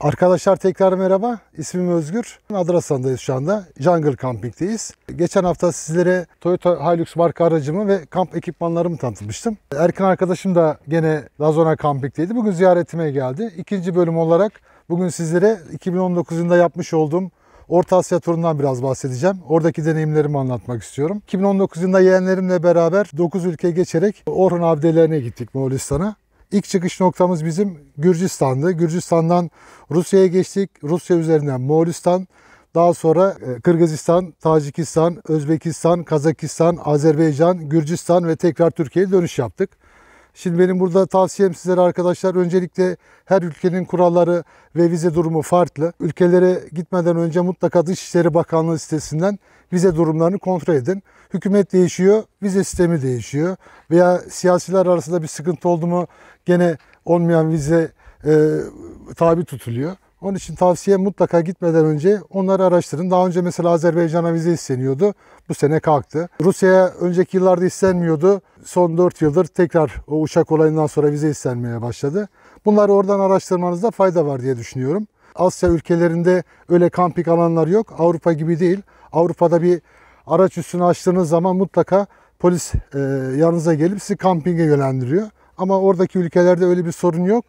Arkadaşlar tekrar merhaba. İsmim Özgür. Adrasan'dayız şu anda. Jungle Camping'deyiz. Geçen hafta sizlere Toyota Hilux marka aracımı ve kamp ekipmanlarımı tanıtmıştım. Erkin arkadaşım da gene Lazona Camping'deydi. Bugün ziyaretime geldi. İkinci bölüm olarak bugün sizlere 2019 yılında yapmış olduğum Orta Asya turundan biraz bahsedeceğim. Oradaki deneyimlerimi anlatmak istiyorum. 2019 yılında yeğenlerimle beraber 9 ülke geçerek Orhun Abdeler'ine gittik Moğolistan'a. İlk çıkış noktamız bizim Gürcistan'dı. Gürcistan'dan Rusya'ya geçtik. Rusya üzerinden Moğolistan, daha sonra e, Kırgızistan, Tacikistan, Özbekistan, Kazakistan, Azerbaycan, Gürcistan ve tekrar Türkiye'ye dönüş yaptık. Şimdi benim burada tavsiyem sizlere arkadaşlar öncelikle her ülkenin kuralları ve vize durumu farklı. Ülkelere gitmeden önce mutlaka Dışişleri Bakanlığı sitesinden vize durumlarını kontrol edin hükümet değişiyor, vize sistemi değişiyor. Veya siyasiler arasında bir sıkıntı oldu mu gene olmayan vize e, tabi tutuluyor. Onun için tavsiye mutlaka gitmeden önce onları araştırın. Daha önce mesela Azerbaycan'a vize isteniyordu. Bu sene kalktı. Rusya'ya önceki yıllarda istenmiyordu. Son 4 yıldır tekrar o uçak olayından sonra vize istenmeye başladı. Bunları oradan araştırmanızda fayda var diye düşünüyorum. Asya ülkelerinde öyle kampik alanlar yok. Avrupa gibi değil. Avrupa'da bir araç üstünü açtığınız zaman mutlaka polis e, yanınıza gelip sizi kampinge yönlendiriyor. Ama oradaki ülkelerde öyle bir sorun yok.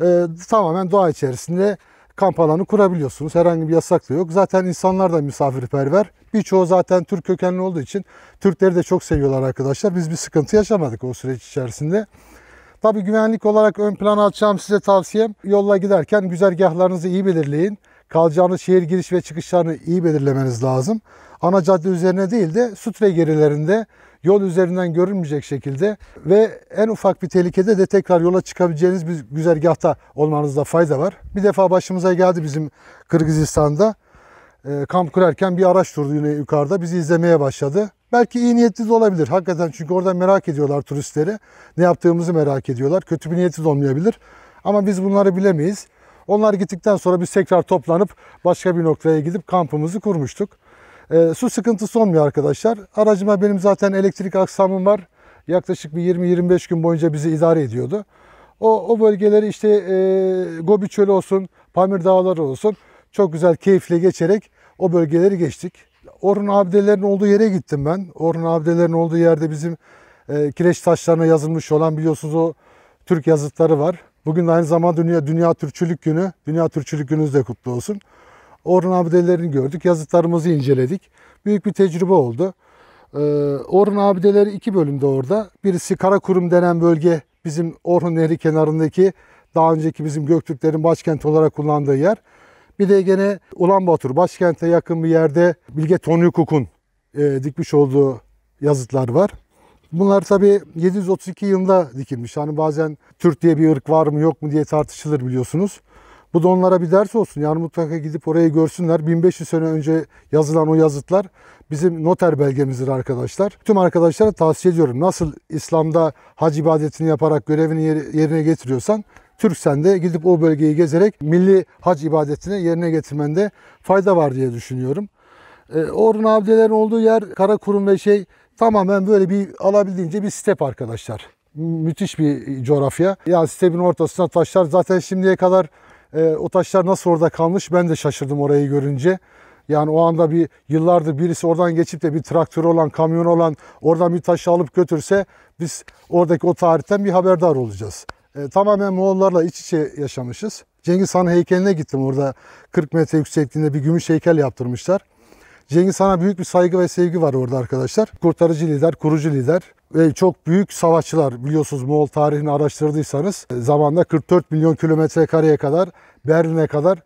E, tamamen doğa içerisinde kamp alanı kurabiliyorsunuz. Herhangi bir yasak da yok. Zaten insanlar da misafirperver. Birçoğu zaten Türk kökenli olduğu için Türkleri de çok seviyorlar arkadaşlar. Biz bir sıkıntı yaşamadık o süreç içerisinde. Tabii güvenlik olarak ön plana atacağım size tavsiyem. Yolla giderken güzergahlarınızı iyi belirleyin kalacağınız şehir giriş ve çıkışlarını iyi belirlemeniz lazım. Ana cadde üzerine değil de sutre gerilerinde yol üzerinden görünmeyecek şekilde ve en ufak bir tehlikede de tekrar yola çıkabileceğiniz bir güzergahta olmanızda fayda var. Bir defa başımıza geldi bizim Kırgızistan'da. E, kamp kurarken bir araç durdu yine yukarıda bizi izlemeye başladı. Belki iyi niyetli de olabilir hakikaten çünkü orada merak ediyorlar turistleri. Ne yaptığımızı merak ediyorlar. Kötü bir niyeti de olmayabilir. Ama biz bunları bilemeyiz. Onlar gittikten sonra biz tekrar toplanıp başka bir noktaya gidip kampımızı kurmuştuk. E, su sıkıntısı olmuyor arkadaşlar. Aracıma benim zaten elektrik aksamım var. Yaklaşık bir 20-25 gün boyunca bizi idare ediyordu. O, o bölgeleri işte e, Gobi Çölü olsun, Pamir Dağları olsun çok güzel keyifle geçerek o bölgeleri geçtik. Orhun abidelerinin olduğu yere gittim ben. Orhun abidelerinin olduğu yerde bizim e, kireç taşlarına yazılmış olan biliyorsunuz o Türk yazıtları var. Bugün aynı zamanda Dünya, Dünya Türkçülük Günü. Dünya Türkçülük Gününüz de kutlu olsun. Orhun abidelerini gördük. Yazıtlarımızı inceledik. Büyük bir tecrübe oldu. Ee, Orhun abideleri iki bölümde orada. Birisi Karakurum denen bölge bizim Orhun Nehri kenarındaki daha önceki bizim Göktürklerin başkenti olarak kullandığı yer. Bir de gene Batur başkente yakın bir yerde Bilge Tonyukuk'un e, dikmiş olduğu yazıtlar var. Bunlar tabii 732 yılında dikilmiş. Hani bazen Türk diye bir ırk var mı yok mu diye tartışılır biliyorsunuz. Bu da onlara bir ders olsun. Yani mutlaka gidip orayı görsünler. 1500 sene önce yazılan o yazıtlar bizim noter belgemizdir arkadaşlar. Tüm arkadaşlara tavsiye ediyorum. Nasıl İslam'da hac ibadetini yaparak görevini yerine getiriyorsan Türksen de gidip o bölgeyi gezerek milli hac ibadetini yerine getirmende fayda var diye düşünüyorum. Ee, Orhun abidelerin olduğu yer Kara Karakurum ve şey Tamamen böyle bir alabildiğince bir step arkadaşlar. Müthiş bir coğrafya. Yani stepin ortasına taşlar. Zaten şimdiye kadar e, o taşlar nasıl orada kalmış ben de şaşırdım orayı görünce. Yani o anda bir yıllardır birisi oradan geçip de bir traktör olan, kamyon olan oradan bir taşı alıp götürse biz oradaki o tarihten bir haberdar olacağız. E, tamamen Moğollarla iç içe yaşamışız. Cengiz Han heykeline gittim orada 40 metre yüksekliğinde bir gümüş heykel yaptırmışlar. Cengiz Han'a büyük bir saygı ve sevgi var orada arkadaşlar. Kurtarıcı lider, kurucu lider ve çok büyük savaşçılar biliyorsunuz Moğol tarihini araştırdıysanız e, zamanda 44 milyon kilometre kareye kadar Berlin'e kadar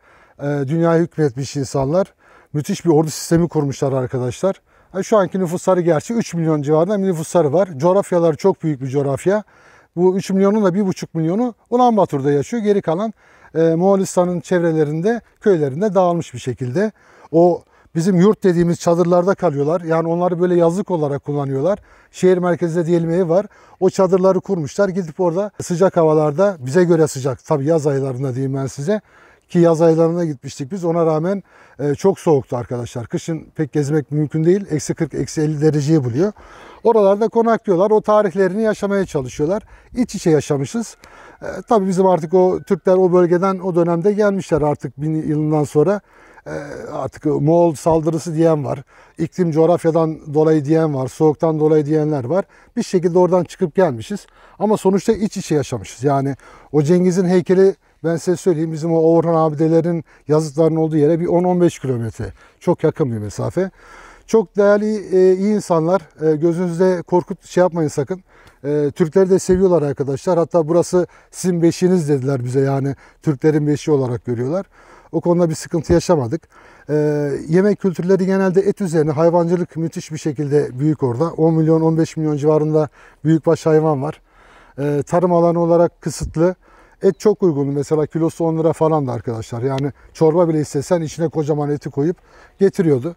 e, dünyaya hükmetmiş insanlar. Müthiş bir ordu sistemi kurmuşlar arkadaşlar. Yani e, şu anki nüfusları gerçi 3 milyon civarında bir nüfusları var. Coğrafyalar çok büyük bir coğrafya. Bu 3 milyonun da 1,5 milyonu Ulanbator'da yaşıyor. Geri kalan e, Moğolistan'ın çevrelerinde, köylerinde dağılmış bir şekilde. O Bizim yurt dediğimiz çadırlarda kalıyorlar. Yani onları böyle yazlık olarak kullanıyorlar. Şehir merkezinde diyelim evi var. O çadırları kurmuşlar. Gidip orada sıcak havalarda bize göre sıcak. Tabii yaz aylarında diyeyim ben size. Ki yaz aylarına gitmiştik biz. Ona rağmen e, çok soğuktu arkadaşlar. Kışın pek gezmek mümkün değil. Eksi 40, eksi 50 dereceyi buluyor. Oralarda konaklıyorlar. O tarihlerini yaşamaya çalışıyorlar. İç içe yaşamışız. E, tabii bizim artık o Türkler o bölgeden o dönemde gelmişler artık bin yılından sonra. Ee, artık Moğol saldırısı diyen var. İklim coğrafyadan dolayı diyen var. Soğuktan dolayı diyenler var. Bir şekilde oradan çıkıp gelmişiz. Ama sonuçta iç içe yaşamışız. Yani o Cengiz'in heykeli ben size söyleyeyim bizim o Orhan abidelerin yazıtlarının olduğu yere bir 10-15 kilometre. Çok yakın bir mesafe. Çok değerli e, iyi insanlar. E, gözünüzde korkut şey yapmayın sakın. E, Türkleri de seviyorlar arkadaşlar. Hatta burası sizin beşiğiniz dediler bize yani. Türklerin beşiği olarak görüyorlar. O konuda bir sıkıntı yaşamadık. E, yemek kültürleri genelde et üzerine hayvancılık müthiş bir şekilde büyük orada. 10 milyon 15 milyon civarında büyükbaş hayvan var. E, tarım alanı olarak kısıtlı. Et çok uygun. Mesela kilosu 10 lira falan da arkadaşlar. Yani çorba bile istesen içine kocaman eti koyup getiriyordu.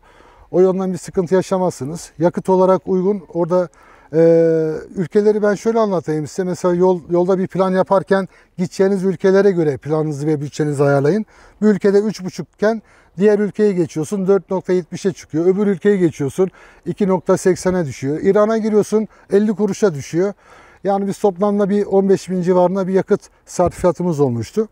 O yönden bir sıkıntı yaşamazsınız. Yakıt olarak uygun. Orada ee, ülkeleri ben şöyle anlatayım size. Mesela yol, yolda bir plan yaparken gideceğiniz ülkelere göre planınızı ve bütçenizi ayarlayın. Bir ülkede 3,5 iken diğer ülkeye geçiyorsun 4.70'e çıkıyor. Öbür ülkeye geçiyorsun 2.80'e düşüyor. İran'a giriyorsun 50 kuruşa düşüyor. Yani biz toplamda bir 15 bin civarında bir yakıt sertifikatımız olmuştu.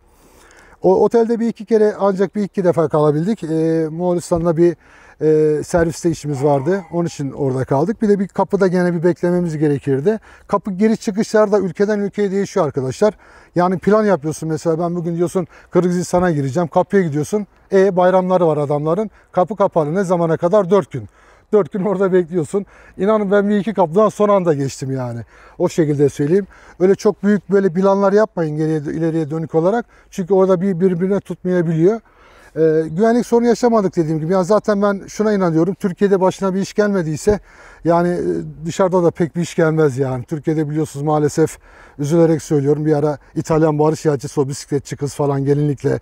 O otelde bir iki kere ancak bir iki defa kalabildik. Ee, Moğolistan'da bir e, serviste işimiz vardı. Onun için orada kaldık. Bir de bir kapıda gene bir beklememiz gerekirdi. Kapı geri çıkışlar da ülkeden ülkeye değişiyor arkadaşlar. Yani plan yapıyorsun mesela ben bugün diyorsun Kırgızistan'a gireceğim. Kapıya gidiyorsun. E bayramları var adamların. Kapı kapalı ne zamana kadar? 4 gün. 4 gün orada bekliyorsun. İnanın ben bir iki kapıdan son anda geçtim yani. O şekilde söyleyeyim. Öyle çok büyük böyle planlar yapmayın geriye, ileriye dönük olarak. Çünkü orada bir birbirine tutmayabiliyor. E, güvenlik sorunu yaşamadık dediğim gibi. Yani zaten ben şuna inanıyorum. Türkiye'de başına bir iş gelmediyse yani e, dışarıda da pek bir iş gelmez yani. Türkiye'de biliyorsunuz maalesef üzülerek söylüyorum. Bir ara İtalyan barış yacısı o bisikletçi kız falan gelinlikle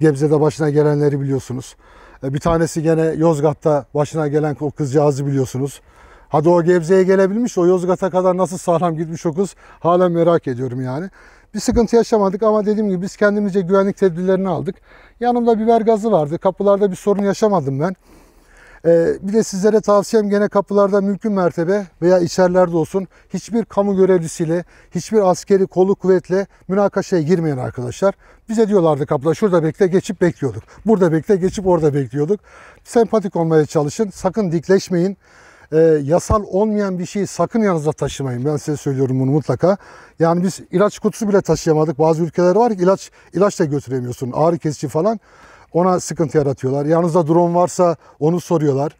Gebze'de başına gelenleri biliyorsunuz. E, bir tanesi gene Yozgat'ta başına gelen o kızcağızı biliyorsunuz. Hadi o Gebze'ye gelebilmiş o Yozgat'a kadar nasıl sağlam gitmiş o kız hala merak ediyorum yani. Bir sıkıntı yaşamadık ama dediğim gibi biz kendimizce güvenlik tedbirlerini aldık. Yanımda biber gazı vardı. Kapılarda bir sorun yaşamadım ben. Ee, bir de sizlere tavsiyem gene kapılarda mümkün mertebe veya içerilerde olsun hiçbir kamu görevlisiyle, hiçbir askeri kolu kuvvetle münakaşaya girmeyin arkadaşlar. Bize diyorlardı kapıda şurada bekle geçip bekliyorduk. Burada bekle geçip orada bekliyorduk. Sempatik olmaya çalışın. Sakın dikleşmeyin e, yasal olmayan bir şeyi sakın yanınıza taşımayın. Ben size söylüyorum bunu mutlaka. Yani biz ilaç kutusu bile taşıyamadık. Bazı ülkeler var ki ilaç, ilaç da götüremiyorsun. Ağrı kesici falan ona sıkıntı yaratıyorlar. Yanınızda drone varsa onu soruyorlar.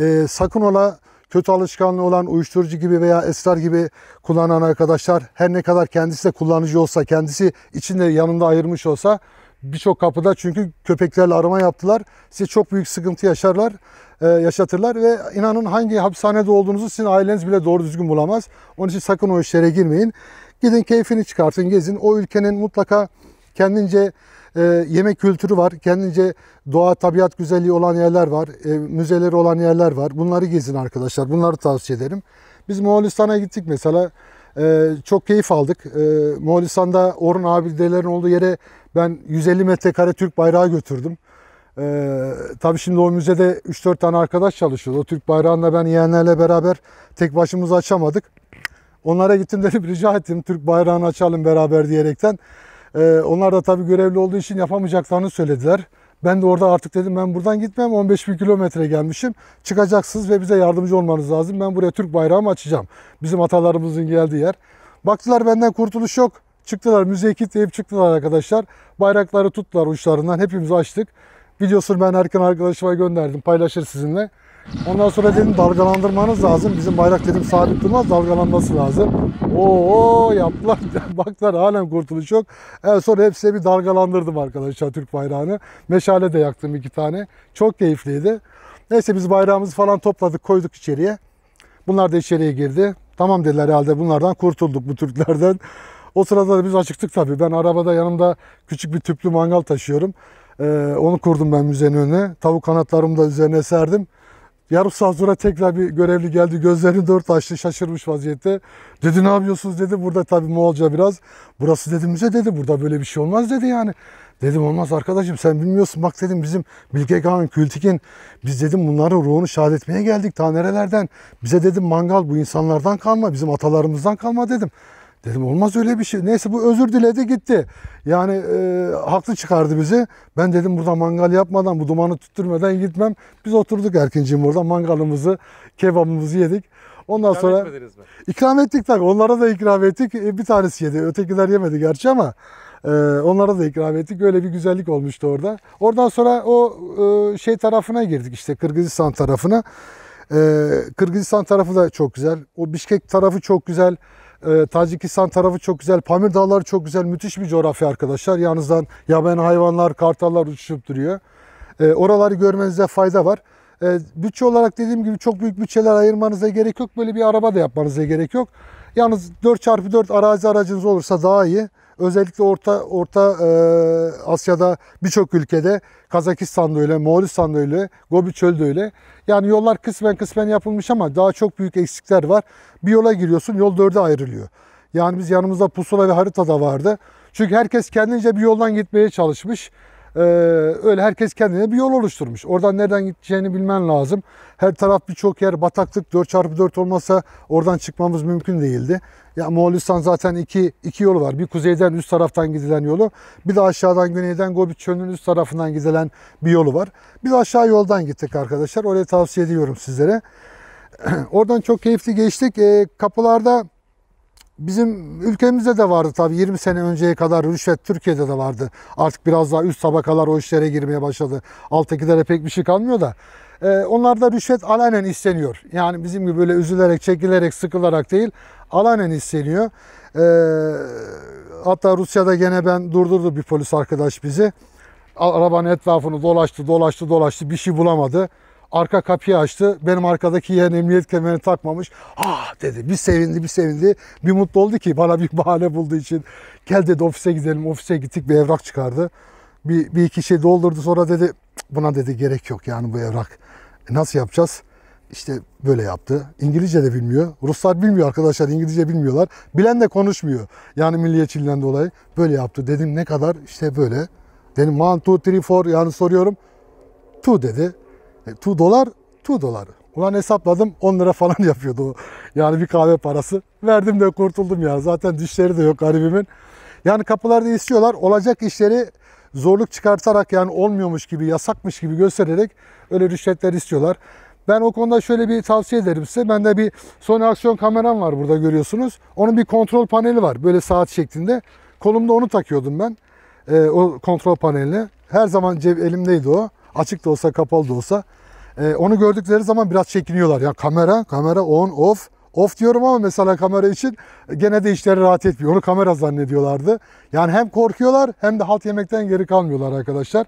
E, sakın ola kötü alışkanlığı olan uyuşturucu gibi veya esrar gibi kullanan arkadaşlar her ne kadar kendisi de kullanıcı olsa kendisi içinde yanında ayırmış olsa birçok kapıda çünkü köpeklerle arama yaptılar. Size çok büyük sıkıntı yaşarlar, e, yaşatırlar ve inanın hangi hapishanede olduğunuzu sizin aileniz bile doğru düzgün bulamaz. Onun için sakın o işlere girmeyin. Gidin keyfini çıkartın, gezin. O ülkenin mutlaka kendince e, yemek kültürü var. Kendince doğa, tabiat güzelliği olan yerler var. E, müzeleri olan yerler var. Bunları gezin arkadaşlar. Bunları tavsiye ederim. Biz Moğolistan'a gittik mesela. Ee, çok keyif aldık. Ee, Moğolistan'da Orun abidelerin olduğu yere ben 150 metrekare Türk bayrağı götürdüm. Ee, tabii şimdi o müzede 3-4 tane arkadaş çalışıyor. O Türk bayrağını da ben yeğenlerle beraber tek başımıza açamadık. Onlara gittim dedim rica ettim Türk bayrağını açalım beraber diyerekten. Ee, onlar da tabii görevli olduğu için yapamayacaklarını söylediler. Ben de orada artık dedim ben buradan gitmem 15 bin kilometre gelmişim. Çıkacaksınız ve bize yardımcı olmanız lazım. Ben buraya Türk bayrağımı açacağım. Bizim atalarımızın geldiği yer. Baktılar benden kurtuluş yok. Çıktılar müzeyi kilitleyip çıktılar arkadaşlar. Bayrakları tuttular uçlarından. hepimizi açtık. Videosunu ben Erkan arkadaşıma gönderdim. Paylaşır sizinle. Ondan sonra dedim dalgalandırmanız lazım. Bizim bayrak dedim sabit durmaz dalgalanması lazım. Oo yaptılar baklar halen kurtuluş yok. En son hepsine bir dalgalandırdım arkadaşlar Türk bayrağını. Meşale de yaktım iki tane. Çok keyifliydi. Neyse biz bayrağımızı falan topladık koyduk içeriye. Bunlar da içeriye girdi. Tamam dediler herhalde bunlardan kurtulduk bu Türklerden. O sırada da biz açıktık tabii. Ben arabada yanımda küçük bir tüplü mangal taşıyorum. Ee, onu kurdum ben müzenin önüne. Tavuk kanatlarımı da üzerine serdim. Yarım saat sonra tekrar bir görevli geldi. Gözlerini dört açtı. Şaşırmış vaziyette. Dedi ne yapıyorsunuz dedi. Burada tabii Moğolca biraz. Burası dedi müze dedi. Burada böyle bir şey olmaz dedi yani. Dedim olmaz arkadaşım sen bilmiyorsun. Bak dedim bizim Bilge Kağan, Kültik'in biz dedim bunların ruhunu şahit etmeye geldik. Ta nerelerden. Bize dedim mangal bu insanlardan kalma. Bizim atalarımızdan kalma dedim. Dedim olmaz öyle bir şey. Neyse bu özür diledi gitti. Yani e, haklı çıkardı bizi. Ben dedim burada mangal yapmadan, bu dumanı tutturmadan gitmem. Biz oturduk Erkin'ciğim burada mangalımızı, kebabımızı yedik. Ondan ikram sonra ikram ettik tabii. Onlara da ikram ettik. E, bir tanesi yedi. Ötekiler yemedi gerçi ama e, onlara da ikram ettik. Öyle bir güzellik olmuştu orada. Oradan sonra o e, şey tarafına girdik işte Kırgızistan tarafına. E, Kırgızistan tarafı da çok güzel. O Bişkek tarafı çok güzel. E, Tacikistan tarafı çok güzel. Pamir Dağları çok güzel. Müthiş bir coğrafya arkadaşlar. Yalnızdan yaban hayvanlar, kartallar uçuşup duruyor. E, oraları görmenize fayda var. E, bütçe olarak dediğim gibi çok büyük bütçeler ayırmanıza gerek yok. Böyle bir araba da yapmanıza gerek yok. Yalnız 4x4 arazi aracınız olursa daha iyi. Özellikle Orta Orta e, Asya'da birçok ülkede Kazakistan'da öyle, Moğolistan'da öyle, Gobi Çöl'de öyle. Yani yollar kısmen kısmen yapılmış ama daha çok büyük eksikler var. Bir yola giriyorsun, yol dörde ayrılıyor. Yani biz yanımızda pusula ve harita da vardı. Çünkü herkes kendince bir yoldan gitmeye çalışmış. Ee, öyle herkes kendine bir yol oluşturmuş. Oradan nereden gideceğini bilmen lazım. Her taraf birçok yer bataklık 4x4 olmasa oradan çıkmamız mümkün değildi. Ya Moğolistan zaten iki, iki yolu var. Bir kuzeyden üst taraftan gidilen yolu, bir de aşağıdan güneyden Gobit Çölü'nün üst tarafından gidilen bir yolu var. Biz aşağı yoldan gittik arkadaşlar. Oraya tavsiye ediyorum sizlere. Oradan çok keyifli geçtik. E, kapılarda Bizim ülkemizde de vardı tabii 20 sene önceye kadar rüşvet Türkiye'de de vardı. Artık biraz daha üst tabakalar o işlere girmeye başladı. Alttakilere pek bir şey kalmıyor da. Ee, da rüşvet alanen isteniyor. Yani bizim gibi böyle üzülerek, çekilerek, sıkılarak değil alanen isteniyor. Ee, hatta Rusya'da gene ben durdurdu bir polis arkadaş bizi. Arabanın etrafını dolaştı, dolaştı, dolaştı bir şey bulamadı. Arka kapıyı açtı. Benim arkadaki yeğen emniyet kemerini takmamış. Ah dedi. Bir sevindi, bir sevindi. Bir mutlu oldu ki bana bir bahane bulduğu için. Gel dedi ofise gidelim. Ofise gittik bir evrak çıkardı. Bir, bir iki şey doldurdu. Sonra dedi buna dedi gerek yok yani bu evrak. E nasıl yapacağız? İşte böyle yaptı. İngilizce de bilmiyor. Ruslar bilmiyor arkadaşlar. İngilizce bilmiyorlar. Bilen de konuşmuyor. Yani milliyetçiliğinden dolayı. Böyle yaptı. Dedim ne kadar? İşte böyle. Dedim 1, 2, 3, 4 yani soruyorum. 2 dedi. 2 e, dolar 2 dolar. Ulan hesapladım 10 lira falan yapıyordu o. Yani bir kahve parası. Verdim de kurtuldum ya. Zaten dişleri de yok garibimin. Yani kapılarda istiyorlar. Olacak işleri zorluk çıkartarak yani olmuyormuş gibi, yasakmış gibi göstererek öyle rüşvetler istiyorlar. Ben o konuda şöyle bir tavsiye ederim size. Bende bir Sony aksiyon kameram var burada görüyorsunuz. Onun bir kontrol paneli var böyle saat şeklinde. Kolumda onu takıyordum ben. E, o kontrol paneline. Her zaman cev elimdeydi o. Açık da olsa kapalı da olsa. E, onu gördükleri zaman biraz çekiniyorlar. Ya kamera, kamera on, off. Off diyorum ama mesela kamera için gene de işleri rahat etmiyor. Onu kamera zannediyorlardı. Yani hem korkuyorlar hem de halt yemekten geri kalmıyorlar arkadaşlar.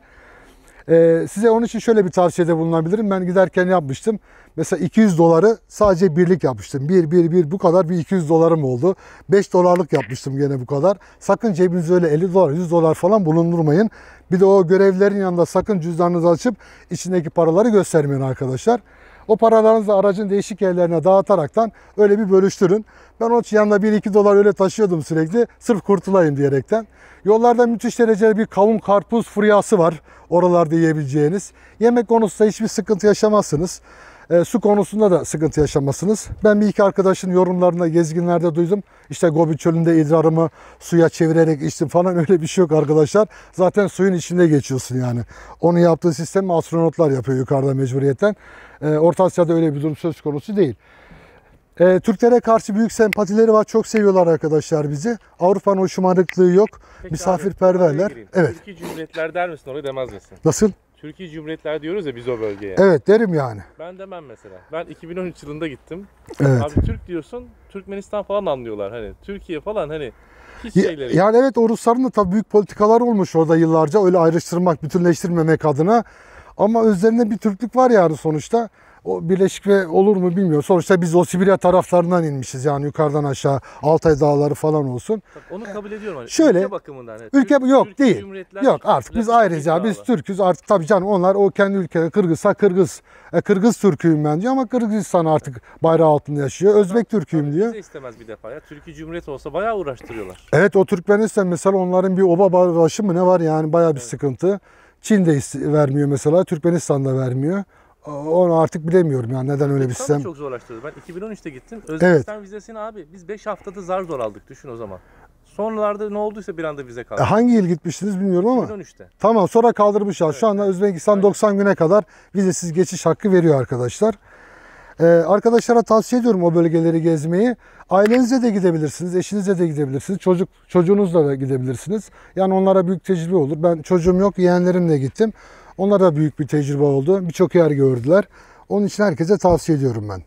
Ee, size onun için şöyle bir tavsiyede bulunabilirim. Ben giderken yapmıştım. Mesela 200 doları sadece birlik yapmıştım. 1, 1, 1 bu kadar bir 200 dolarım oldu. 5 dolarlık yapmıştım gene bu kadar. Sakın cebinizde öyle 50 dolar, 100 dolar falan bulundurmayın. Bir de o görevlerin yanında sakın cüzdanınızı açıp içindeki paraları göstermeyin arkadaşlar. O paralarınızı aracın değişik yerlerine dağıtaraktan öyle bir bölüştürün. Ben onun için yanına 1-2 dolar öyle taşıyordum sürekli. Sırf kurtulayım diyerekten. Yollarda müthiş derecede bir kavun karpuz furyası var. Oralarda yiyebileceğiniz. Yemek konusunda hiçbir sıkıntı yaşamazsınız. E, su konusunda da sıkıntı yaşamazsınız. Ben bir iki arkadaşın yorumlarında gezginlerde duydum. İşte Gobi çölünde idrarımı suya çevirerek içtim falan öyle bir şey yok arkadaşlar. Zaten suyun içinde geçiyorsun yani. Onu yaptığı sistemi astronotlar yapıyor yukarıda mecburiyetten. E, Orta Asya'da öyle bir durum söz konusu değil. E, Türklere karşı büyük sempatileri var. Çok seviyorlar arkadaşlar bizi. Avrupa'nın o şımarıklığı yok. Peki Misafirperverler. Abi, evet. Türkiye Cumhuriyetler der misin oraya demez misin? Nasıl? Türkiye Cumhuriyetler diyoruz ya biz o bölgeye. Evet derim yani. Ben demem mesela. Ben 2013 yılında gittim. Evet. Abi Türk diyorsun Türkmenistan falan anlıyorlar hani. Türkiye falan hani hiç şeyleri. Yani evet o Rusların da tabii büyük politikalar olmuş orada yıllarca. Öyle ayrıştırmak, bütünleştirmemek adına. Ama üzerinde bir Türklük var yani sonuçta. O birleşik ve olur mu bilmiyorum. Sonuçta biz o Sibirya taraflarından inmişiz yani yukarıdan aşağı Altay dağları falan olsun. Bak onu kabul ediyorum. Hani. Şöyle ülke bakımından. Evet. Ülke Türk, yok Türk değil. Yok artık biz ayrıca biz Türküz artık tabii canım onlar o kendi ülkeleri Kırgızsa Kırgız. E, Kırgız Türküyüm ben diyor ama Kırgızistan artık bayrağı altında yaşıyor. Özbek Türküyüm diyor. Bize istemez bir defa ya. Türkiye Cumhuriyet olsa bayağı uğraştırıyorlar. Evet o Türkmenistan mesela onların bir oba barbaşı mı ne var yani bayağı bir evet. sıkıntı. Çin de vermiyor mesela. Türkmenistan da vermiyor. Onu artık bilemiyorum yani neden öyle e, bir sistem. Çok zorlaştırdı. Ben 2013'te gittim. Özbekistan evet. vizesini abi biz 5 haftada zar zor aldık. Düşün o zaman. Sonralarda ne olduysa bir anda vize kaldı. E hangi yıl gitmiştiniz bilmiyorum ama. 2013'te. Tamam sonra kaldırmışlar. Evet. Şu anda Özbekistan 90 güne kadar vizesiz geçiş hakkı veriyor arkadaşlar. Ee, arkadaşlara tavsiye ediyorum o bölgeleri gezmeyi. Ailenize de gidebilirsiniz, eşinizle de gidebilirsiniz, çocuk çocuğunuzla da gidebilirsiniz. Yani onlara büyük tecrübe olur. Ben çocuğum yok, yeğenlerimle gittim. Onlara da büyük bir tecrübe oldu. Birçok yer gördüler. Onun için herkese tavsiye ediyorum ben.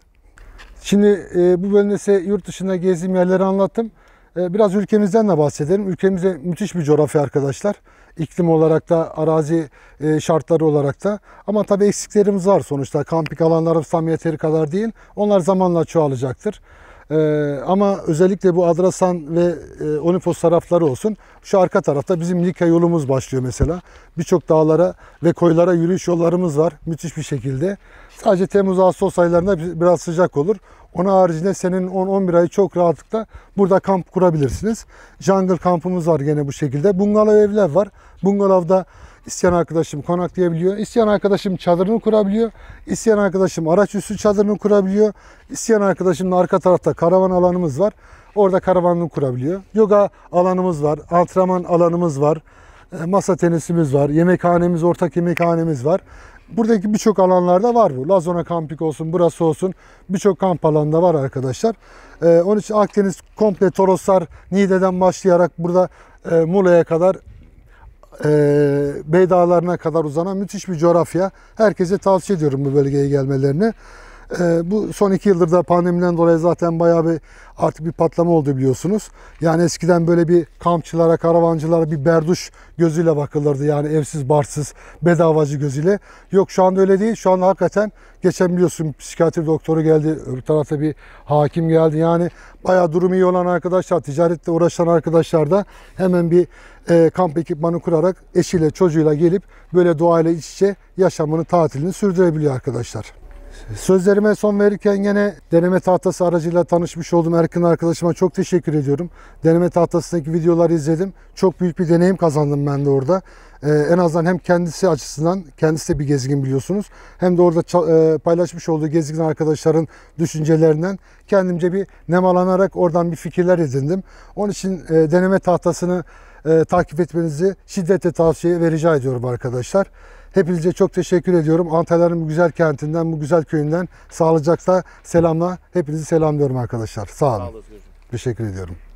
Şimdi e, bu bölümde size yurt dışında gezdiğim yerleri anlattım. E, biraz ülkemizden de bahsedelim. Ülkemize müthiş bir coğrafya arkadaşlar iklim olarak da arazi e, şartları olarak da. Ama tabii eksiklerimiz var sonuçta. Kampik alanlarımız tam yeteri kadar değil. Onlar zamanla çoğalacaktır. E, ama özellikle bu Adrasan ve e, Onipos tarafları olsun. Şu arka tarafta bizim Likya yolumuz başlıyor mesela. Birçok dağlara ve koylara yürüyüş yollarımız var müthiş bir şekilde. Sadece Temmuz-Ağustos aylarında biraz sıcak olur. Onun haricinde senin 10-11 ayı çok rahatlıkla burada kamp kurabilirsiniz. Jungle kampımız var gene bu şekilde. Bungalov evler var. Bungalov'da isteyen arkadaşım konaklayabiliyor. İsteyen arkadaşım çadırını kurabiliyor. İsteyen arkadaşım araç üstü çadırını kurabiliyor. İsteyen arkadaşım arka tarafta karavan alanımız var. Orada karavanını kurabiliyor. Yoga alanımız var. Antrenman alanımız var. E, masa tenisimiz var. Yemekhanemiz, ortak yemekhanemiz var. Buradaki birçok alanlarda var bu. Lazona Kampik olsun, burası olsun. Birçok kamp alanında var arkadaşlar. Ee, onun için Akdeniz komple Toroslar, Niğde'den başlayarak burada e, Muğla'ya kadar e, Bey kadar uzanan müthiş bir coğrafya. Herkese tavsiye ediyorum bu bölgeye gelmelerini. Ee, bu son iki yıldır da pandemiden dolayı zaten bayağı bir artık bir patlama oldu biliyorsunuz. Yani eskiden böyle bir kampçılara, karavancılara bir berduş gözüyle bakılırdı. Yani evsiz, barsız, bedavacı gözüyle. Yok şu anda öyle değil. Şu anda hakikaten geçen biliyorsun psikiyatri doktoru geldi. Öbür tarafta bir hakim geldi. Yani bayağı durumu iyi olan arkadaşlar, ticarette uğraşan arkadaşlar da hemen bir e, kamp ekipmanı kurarak eşiyle, çocuğuyla gelip böyle doğayla iç içe yaşamını, tatilini sürdürebiliyor arkadaşlar. Sözlerime son verirken yine deneme tahtası aracıyla tanışmış olduğum Erkin arkadaşıma çok teşekkür ediyorum. Deneme tahtasındaki videoları izledim. Çok büyük bir deneyim kazandım ben de orada. Ee, en azından hem kendisi açısından, kendisi de bir gezgin biliyorsunuz. Hem de orada e, paylaşmış olduğu gezgin arkadaşların düşüncelerinden kendimce bir nem nemalanarak oradan bir fikirler edindim. Onun için e, deneme tahtasını e, takip etmenizi şiddetle tavsiye ve rica ediyorum arkadaşlar. Hepinize çok teşekkür ediyorum. Antalya'nın bu güzel kentinden, bu güzel köyünden sağlıcakla selamla. Hepinizi selamlıyorum arkadaşlar. Sağ olun. Sağ olun. Teşekkür ediyorum.